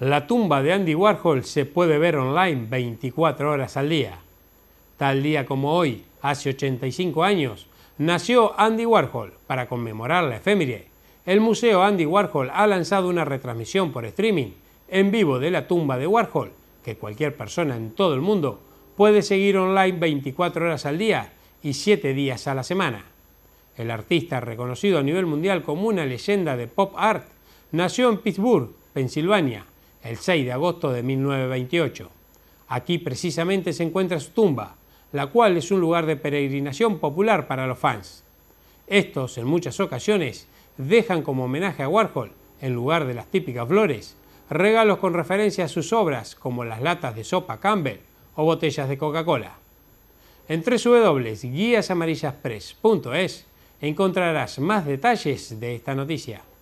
La tumba de Andy Warhol se puede ver online 24 horas al día. Tal día como hoy, hace 85 años, nació Andy Warhol. Para conmemorar la efeméride, el Museo Andy Warhol ha lanzado una retransmisión por streaming en vivo de la tumba de Warhol, que cualquier persona en todo el mundo puede seguir online 24 horas al día y 7 días a la semana. El artista, reconocido a nivel mundial como una leyenda de pop art, nació en Pittsburgh, Pensilvania, el 6 de agosto de 1928. Aquí precisamente se encuentra su tumba, la cual es un lugar de peregrinación popular para los fans. Estos, en muchas ocasiones, dejan como homenaje a Warhol, en lugar de las típicas flores, regalos con referencia a sus obras, como las latas de sopa Campbell o botellas de Coca-Cola. En www.guiasamarillaspress.es encontrarás más detalles de esta noticia.